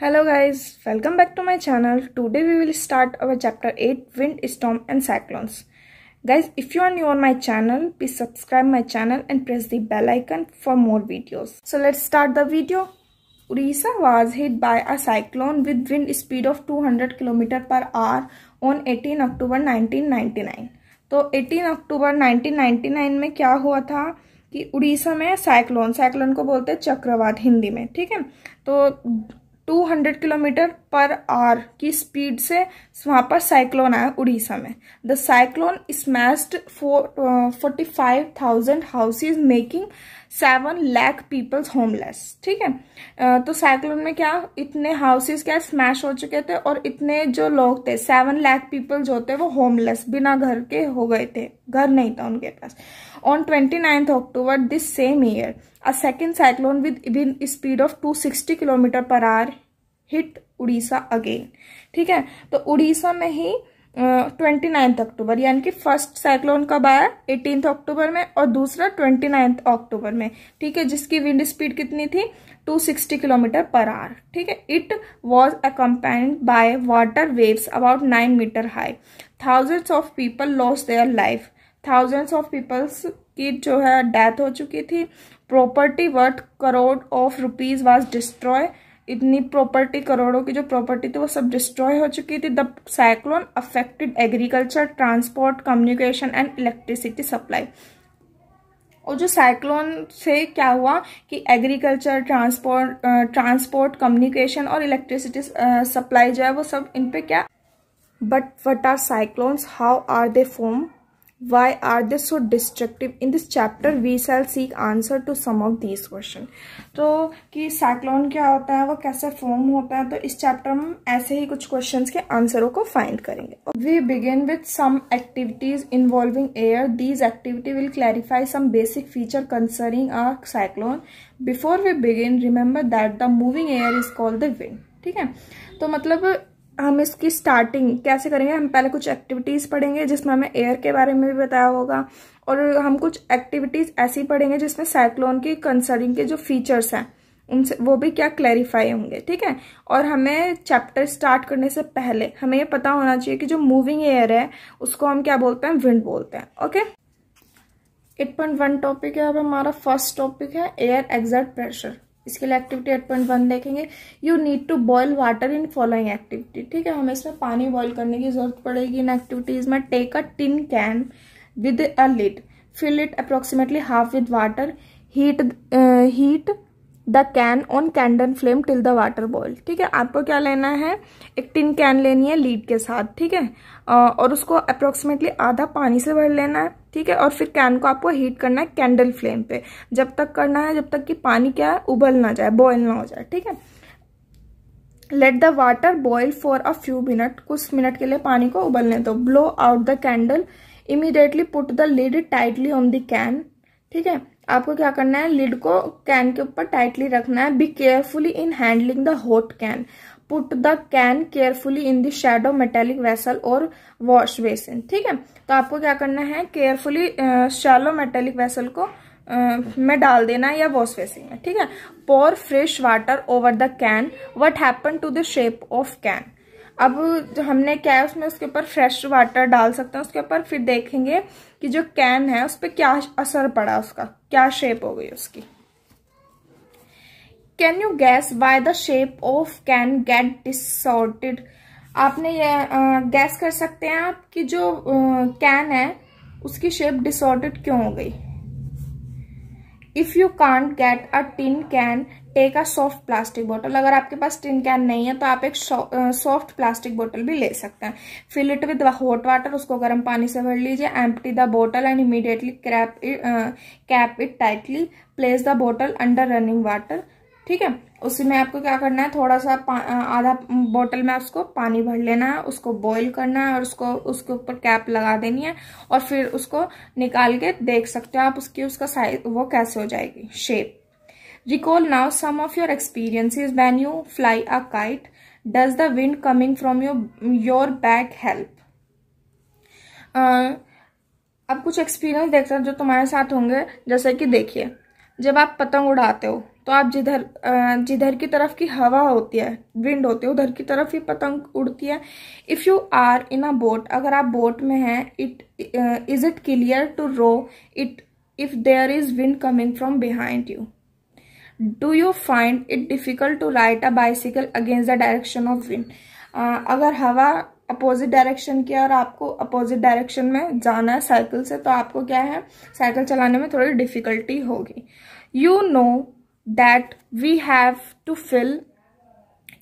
Hello guys welcome back to my channel today we will start our chapter eight wind storm and cyclones guys if you are new on my channel please subscribe my channel and press the bell icon for more videos so let's start the video Orissa was hit by a cyclone with wind speed of two kilometre per hour on eighteen October nineteen तो eighteen October nineteen में क्या हुआ था कि उड़ीसा में cyclone cyclone को बोलते हैं चक्रवात हिंदी में ठीक है तो 200 किलोमीटर पर आवर की स्पीड से वहां पर साइक्लोन आया उड़ीसा में the cyclone smashed forty five thousand houses making seven lakh peoples homeless ठीक है तो साइक्लोन में क्या इतने हाउसेस क्या स्मैश हो चुके थे और इतने जो लोग थे सेवन लैख पीपल जो थे वो होमलेस बिना घर के हो गए थे घर नहीं था उनके पास on twenty ninth October this same year a second cyclone with with speed of two sixty kilometre per hour hit Orissa again ठीक है तो उड़ीसा में ही ट्वेंटी नाइन्थ अक्टूबर यानी कि फर्स्ट साइक्लोन कब आया एटीन अक्टूबर में और दूसरा ट्वेंटी नाइन्थ अक्टूबर में ठीक है जिसकी विंड स्पीड कितनी थी 260 किलोमीटर पर आवर ठीक है it was accompanied by water waves about nine metre high thousands of people loss their life thousands of peoples की जो है डेथ हो चुकी थी property worth crore of rupees was destroy इतनी प्रॉपर्टी करोड़ों की जो प्रॉपर्टी थी वो सब डिस्ट्रॉय हो चुकी थी the cyclone affected agriculture transport communication and electricity supply और जो साइक्लोन से क्या हुआ कि एग्रीकल्चर ट्रांसपोर्ट ट्रांसपोर्ट कम्युनिकेशन और इलेक्ट्रिसिटी सप्लाई जो है वो सब इन पे क्या but what are cyclones how are they form why are they so destructive in this chapter we shall seek answer to some of these question तो कि साइक्लोन क्या होता है वो कैसे फॉर्म होता है तो इस चैप्टर में हम ऐसे ही कुछ क्वेश्चन के आंसरों को फाइंड करेंगे we begin with some activities involving air these activity will clarify some basic feature concerning a cyclone before we begin remember that the moving air is called the wind ठीक है तो मतलब हम इसकी starting कैसे करेंगे हम पहले कुछ एक्टिविटीज़ पढ़ेंगे जिसमें हमें एयर के बारे में भी बताया होगा और हम कुछ एक्टिविटीज़ ऐसी पढ़ेंगे जिसमें साइक्लोन की कंसर्निंग के जो फीचर्स हैं उनसे वो भी क्या क्लैरिफाई होंगे ठीक है और हमें चैप्टर स्टार्ट करने से पहले हमें ये पता होना चाहिए कि जो मूविंग एयर है उसको हम क्या बोलते हैं विंड बोलते हैं okay eight point one topic है अब हमारा फर्स्ट टॉपिक है एयर एग्जर्ट प्रेशर इसके लिए एक्टिविटी एट पॉइंट वन देखेंगे you need to boil water in following activity ठीक है हमें इसमें पानी बॉयल करने की जरूरत पड़ेगी इन एक्टिविटीज में take a tin can with a lid fill it approximately half with water heat heat the can on candle flame till the water boil ठीक है आपको क्या लेना है एक टिन कैन लेनी है लीड के साथ ठीक है और उसको अप्रोक्सीमेटली आधा पानी से भर लेना है ठीक है और फिर कैन को आपको हीट करना है कैंडल फ्लेम पे जब तक करना है जब तक कि पानी क्या है उबल ना जाए बॉयल ना हो जाए ठीक है let the water boil for a few minute कुछ मिनट के लिए पानी को उबलने दो blow out the candle immediately put the lid tightly on the can ठीक है आपको क्या करना है लिड को कैन के ऊपर टाइटली रखना है be carefully in handling the hot can put the can carefully in the shallow metallic vessel और वॉश बेसिन ठीक है तो आपको क्या करना है केयरफुली शेलो मेटेलिक वेसल को में डाल देना या वॉश बेसिन में ठीक है pour fresh water over the can what happen to the shape of can अब जो हमने क्या है उसमें उसके ऊपर फ्रेश वाटर डाल सकते हैं उसके ऊपर फिर देखेंगे कि जो कैन है उस पर क्या असर पड़ा उसका क्या शेप हो गई उसकी can you guess by the shape of can get distorted आपने ये गैस कर सकते हैं आप कि जो कैन है उसकी शेप डिसऑर्टेड क्यों हो गई if you can't get a tin can take soft plastic बोतल अगर आपके पास टिन कैन नहीं है तो आप एक सॉफ्ट प्लास्टिक बोतल भी ले सकते हैं fill it with hot water उसको गर्म पानी से भर लीजिए एम्प्टी द बोतल and immediately crap cap it tightly place the बोतल अंडर रनिंग वाटर ठीक है उसी में आपको क्या करना है थोड़ा सा आधा बोतल में उसको पानी भर लेना है उसको बॉईल करना है और उसको उसके ऊपर कैप लगा देनी है और फिर उसको निकाल के देख सकते हो आप उसकी उसका साइज वो कैसे हो जाएगी shape Recall now some of your experiences when you fly a kite. Does the wind coming from your, your back help? Uh, अब कुछ एक्सपीरियंस देख सकते जो तुम्हारे साथ होंगे जैसे कि देखिए जब आप पतंग उड़ाते हो तो आप जिधर जिधर की तरफ की हवा होती है विंड होती है उधर की तरफ ही पतंग उड़ती है if you are in a boat अगर आप बोट में हैं it is it clear to row it if there is wind coming from behind you do you find it difficult to ride a bicycle against the direction of wind अगर हवा opposite direction की और आपको opposite direction में जाना है cycle से तो आपको क्या है साइकिल चलाने में थोड़ी डिफिकल्टी होगी you know that we have to fill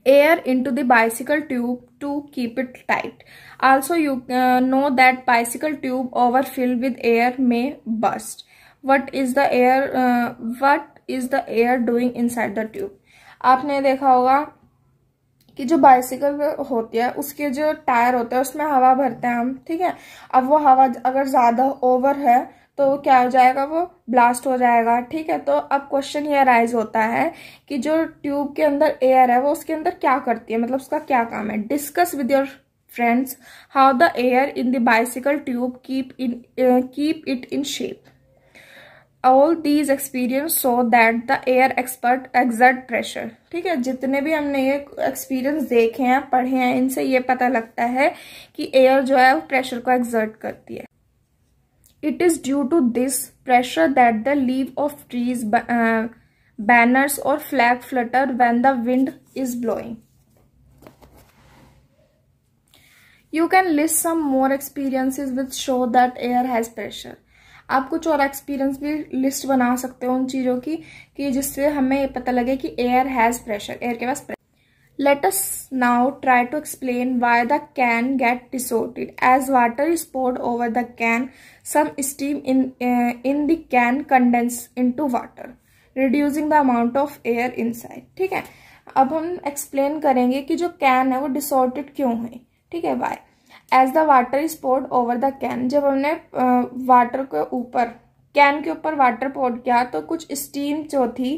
air into the bicycle tube to keep it tight also you know that bicycle tube over fill with air may burst what is the air what is the air doing inside the tube आपने देखा होगा कि जो bicycle होती है उसके जो tyre होते हैं उसमें हवा भरते हैं हम ठीक है अब वो हवा अगर ज़्यादा ओवर है तो क्या हो जाएगा वो ब्लास्ट हो जाएगा ठीक है तो अब क्वेश्चन ये राइज होता है कि जो ट्यूब के अंदर एयर है वो उसके अंदर क्या करती है मतलब उसका क्या काम है discuss with your friends how the air in the bicycle tube keep in keep it in shape all these experience so that the air expert exert pressure ठीक है जितने भी हमने ये एक्सपीरियंस देखे हैं पढ़े हैं इनसे ये पता लगता है कि एयर जो है वो प्रेशर को एग्जर्ट करती है it is due to this pressure that the leave of trees banners और flag flutter when the wind is blowing you can list some more experiences with show that air has pressure आप कुछ और experience भी list बना सकते हो उन चीजों की कि जिससे हमें ये पता लगे कि एयर हैज प्रेशर एयर के पास let's now try to explain why the can get distorted as water is poured over the can some steam in in the can condense into water reducing the amount of air inside ठीक है अब हम explain करेंगे कि जो can है वो डिसोर्टेड क्यों है ठीक है by as the water is poured over the can जब हमने वाटर के ऊपर कैन के ऊपर वाटर पोर्ड किया तो कुछ स्टीम जो थी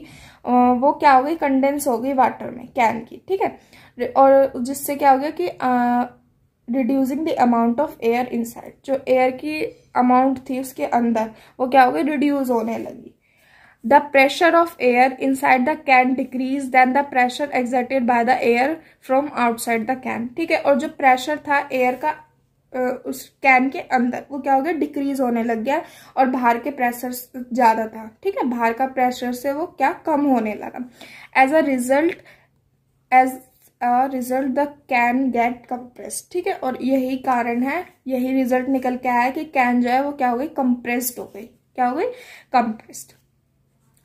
वो क्या हो गई कंडेंस हो गई वाटर में कैन की ठीक है और जिससे क्या हो गया कि reducing the amount of air inside जो एयर की अमाउंट थी उसके अंदर वो क्या हो गई रिड्यूज होने लगी the pressure of air inside the can decrease than the pressure exerted by the air from outside the can ठीक है और जो pressure था air का उस कैन के अंदर वो क्या हो गया डिक्रीज होने लग गया और बाहर के प्रेशर ज्यादा था ठीक है बाहर का प्रेशर से वो क्या कम होने लगा as a result as result the can get compress ठीक है और यही कारण है यही रिजल्ट निकल के आया कि कैन जो है वो क्या हो गई कंप्रेस्ड हो गई क्या हो गई compressed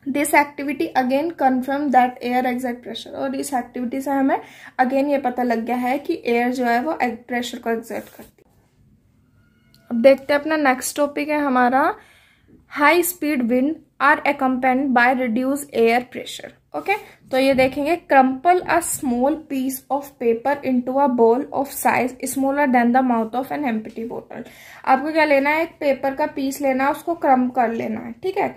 this activity again confirm that air exact pressure और इस एक्टिविटी से हमें अगेन ये पता लग गया है कि एयर जो है वो प्रेशर को एग्जैक्ट करती है अब देखते हैं अपना नेक्स्ट टॉपिक है हमारा high speed wind are accompanied by reduce air pressure okay तो ये देखेंगे crumple a small piece of paper to a ball of size smaller than the mouth of an empty bottle आपको क्या लेना है एक पेपर का पीस लेना है उसको क्रम कर लेना है ठीक है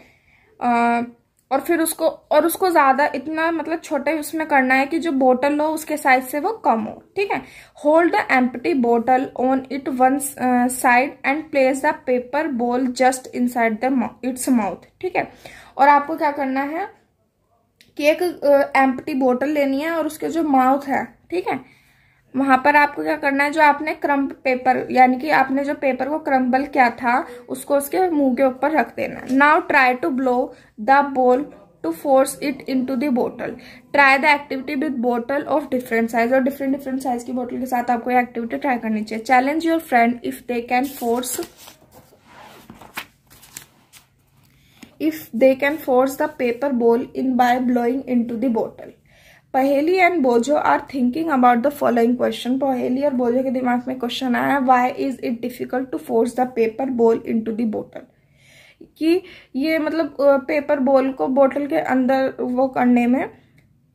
uh, और फिर उसको और उसको ज़्यादा इतना मतलब छोटे उसमें करना है कि जो बोटल हो उसके साइज से वो कम हो ठीक है hold the empty bottle on it one side and place the paper ball just inside the its mouth ठीक है और आपको क्या करना है कि एक एम्पटी uh, बोटल लेनी है और उसके जो माउथ है ठीक है वहां पर आपको क्या करना है जो आपने क्रम पेपर यानी कि आपने जो पेपर को क्रम्बल किया था उसको उसके मुंह के ऊपर रख देना now try to blow the ball to force it into दोटल bottle try the activity with bottle of different size और डिफरेंट डिफरेंट साइज की बोटल के साथ आपको एक्टिविटी ट्राई करनी चाहिए challenge your friend if they can force if they can force the paper ball in by blowing into दोटल Paheli and Boojho are thinking about the following question Paheli और बोझो के दिमाग में क्वेश्चन आया why is it difficult to force the paper ball into the bottle कि ये मतलब paper बोल को बोतल के अंदर वो करने में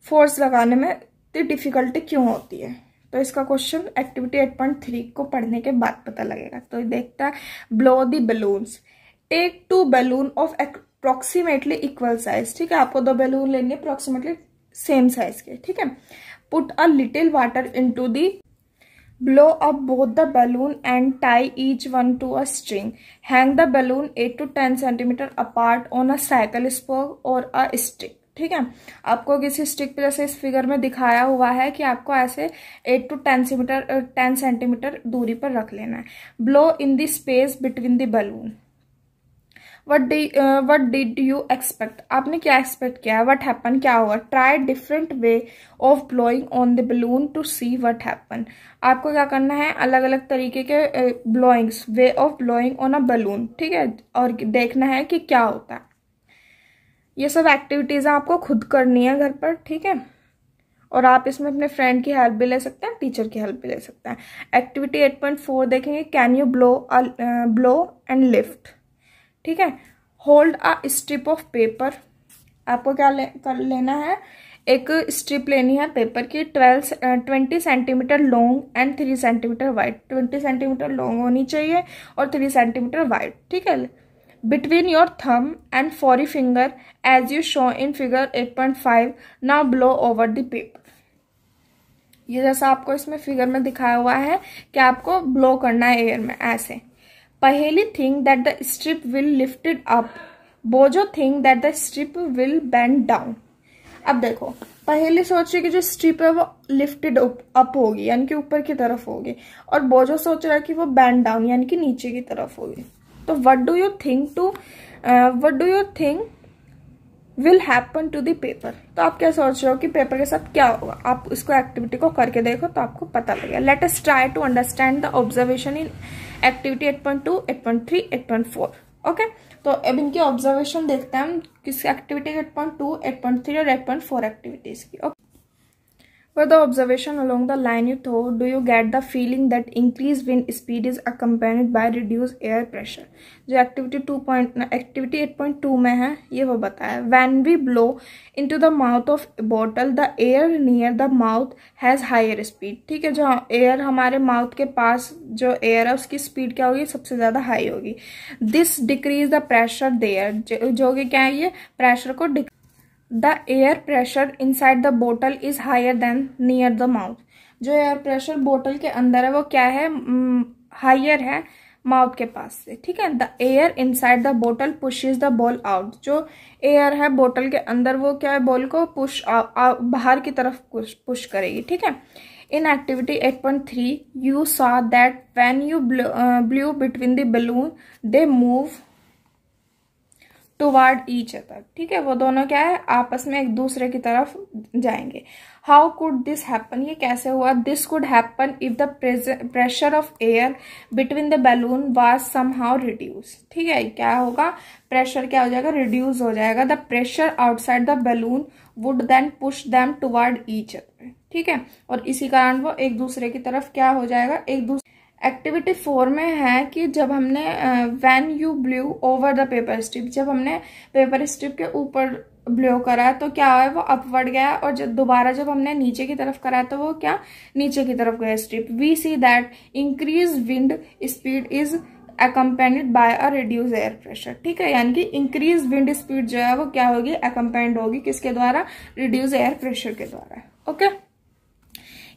फोर्स लगाने में इतनी डिफिकल्टी क्यों होती है तो इसका question activity eight point three को पढ़ने के बाद पता लगेगा तो देखता है blow the balloons take two balloon of approximately equal size ठीक है आपको दो बैलून लेंगे अप्रोक्सीमेटली सेम साइज के ठीक है put a little water into the blow up both the balloon and tie each one to a string hang the balloon eight to ten centimetre apart on a cycle spoke और a stick ठीक है आपको किसी stick पे जैसे इस figure में दिखाया हुआ है कि आपको ऐसे eight to ten centimetre ten centimetre दूरी पर रख लेना है blow in the space between the balloon what the what did you expect आपने क्या एक्सपेक्ट किया वट हैपन क्या हुआ try different way of blowing on the balloon to see what happen आपको क्या करना है अलग अलग तरीके के blowings way of blowing on a balloon ठीक है और देखना है कि क्या होता है ये सब एक्टिविटीज़ आपको खुद करनी है घर पर ठीक है और आप इसमें अपने फ्रेंड की हेल्प भी ले सकते हैं टीचर की हेल्प भी ले सकते हैं एक्टिविटी 8.4 देखेंगे can you blow blow and lift ठीक है hold a strip of paper आपको क्या ले, कर लेना है एक स्ट्रिप लेनी है पेपर की twelve twenty centimetre long and three centimetre wide twenty centimetre long होनी चाहिए और थ्री सेंटीमीटर वाइड ठीक है between your thumb and forefinger as you show in figure eight point five now blow over the paper ये जैसा आपको इसमें figure में दिखाया हुआ है कि आपको ब्लो करना है एयर में ऐसे Paheli thing that the strip will lifted up Boojho thing that the strip will will down अब देखो पहले सोच रही कि जो स्ट्रिप है वो लिफ्टेड अप होगी यानी कि ऊपर की तरफ होगी और बोजो सोच रहा है कि वो बैंड डाउन यानी कि नीचे की तरफ होगी तो what do you think to what do you think will happen to the paper तो आप क्या सोच रहे हो कि पेपर के साथ क्या होगा आप इसको एक्टिविटी को करके देखो तो आपको पता लगेगा let's try to understand the observation in activity eight point two eight point three eight point four okay तो अब इनकी ऑब्जर्वेशन देखते हैं हम किस activity eight point two eight point three और एट पॉइंट फोर एक्टिविटीज की okay For the observation along the line you thought, do you get the feeling that increased wind speed is accompanied by reduced air pressure? जो activity two point activity eight point two में है ये वो बताया when we blow into the mouth of bottle the air near the mouth has higher speed ठीक है जो air हमारे माउथ के पास जो एयर है उसकी स्पीड क्या होगी सबसे ज़्यादा हाई होगी this decrease the pressure there जो कि क्या है ये प्रेशर को डिक the air pressure inside the bottle is higher than near the mouth जो एयर प्रेशर बोटल के अंदर है वो क्या है हायर mm, है माउथ के पास से ठीक है the air inside the bottle pushes the ball out जो एयर है बोटल के अंदर वो क्या है बॉल को पुश बाहर की तरफ पुश, करेगी ठीक है in activity 8.3 you saw that when you blew between the balloon they move toward each other ठीक है वो दोनों क्या है आपस में एक दूसरे की तरफ जाएंगे हाउ कुड दिस हैपन ये कैसे हुआ this could happen if the pressure of air between the balloon was somehow reduce ठीक है क्या होगा प्रेशर क्या हो जाएगा रिड्यूस हो जाएगा the pressure outside the balloon would then push them toward each other ठीक है और इसी कारण वो एक दूसरे की तरफ क्या हो जाएगा एक दूसरे एक्टिविटी फोर में है कि जब हमने when you blew over the paper strip जब हमने पेपर स्ट्रिप के ऊपर ब्लो करा तो क्या है वो अपवर्ड गया और जब दोबारा जब हमने नीचे की तरफ करा तो वो क्या नीचे की तरफ गया strip we see that increase wind speed is accompanied by a reduce air pressure ठीक है यानी कि इंक्रीज विंड स्पीड जो है वो क्या होगी अकम्पेंड होगी किसके द्वारा रिड्यूज एयर प्रेशर के द्वारा okay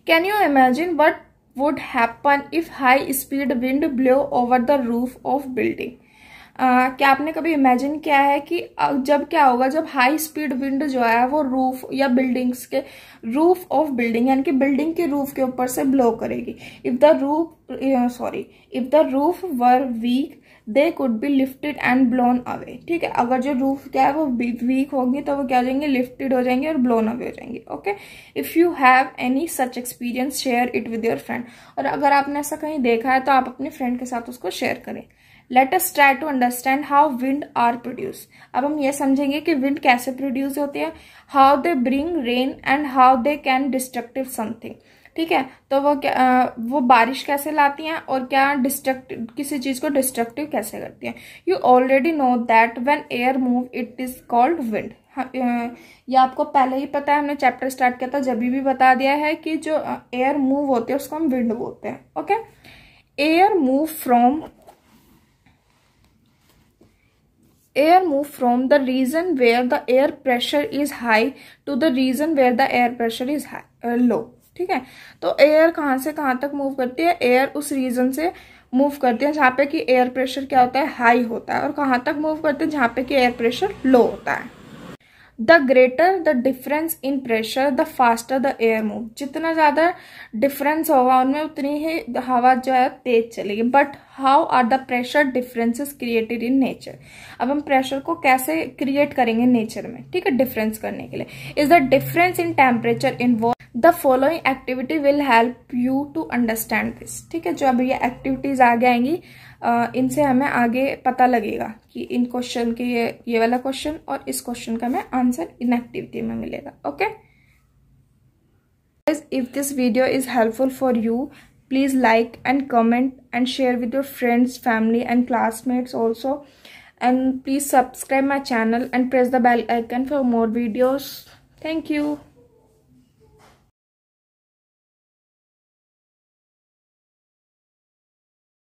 can you imagine what would happen if high speed wind blow over the roof of building Uh, क्या आपने कभी इमेजिन किया है कि जब क्या होगा जब हाई स्पीड विंड जो है वो रूफ या बिल्डिंग्स के रूफ ऑफ बिल्डिंग यानी कि बिल्डिंग के रूफ के ऊपर से ब्लो करेगी if the roof sorry if the roof were weak they could be lifted and blown away ठीक है अगर जो रूफ क्या है वो वीक होगी तो वो क्या हो जाएंगे लिफ्टेड हो जाएंगे और ब्लोन अवे हो जाएंगे okay if you have any such experience share it with your friend और अगर आपने ऐसा कहीं देखा है तो आप अपने फ्रेंड के साथ उसको शेयर करें let's try to understand how wind are produce अब हम ये समझेंगे कि विंड कैसे प्रोड्यूस होते हैं how they bring rain and how they can destructive something ठीक है तो वो क्या वो बारिश कैसे लाती हैं और क्या डिस्ट्रक्टिव किसी चीज़ को डिस्ट्रक्टिव कैसे करती हैं you already know that when air move it is called wind ये आपको पहले ही पता है हमने चैप्टर स्टार्ट किया था जब भी बता दिया है कि जो एयर मूव होती है उसको हम विंड बोलते हैं okay air move from air move from the region where the air pressure is high to the region where the air pressure is low ठीक है तो एयर कहाँ से कहाँ तक मूव करती है एयर उस रीजन से मूव करती है जहाँ पे कि एयर प्रेशर क्या होता है हाई होता है और कहाँ तक मूव करते हैं जहाँ पे कि एयर प्रेशर लो होता है the greater the difference in pressure the faster the air move जितना ज़्यादा डिफरेंस होगा उनमें उतनी ही हवा जो है तेज चलेगी but how are the pressure differences created in nature अब हम प्रेशर को कैसे क्रिएट करेंगे नेचर में ठीक है डिफरेंस करने के लिए is the difference in temperature in wall the following activity will help you to understand this ठीक है जो अभी ये एक्टिविटीज आगे आएंगी इनसे हमें आगे पता लगेगा कि इन क्वेश्चन के ये, ये वाला क्वेश्चन और इस क्वेश्चन का हमें आंसर इन एक्टिविटी में मिलेगा okay if this video is helpful for you please like and comment and share with your friends family and classmates also and please subscribe my channel and press the bell icon for more videos thank you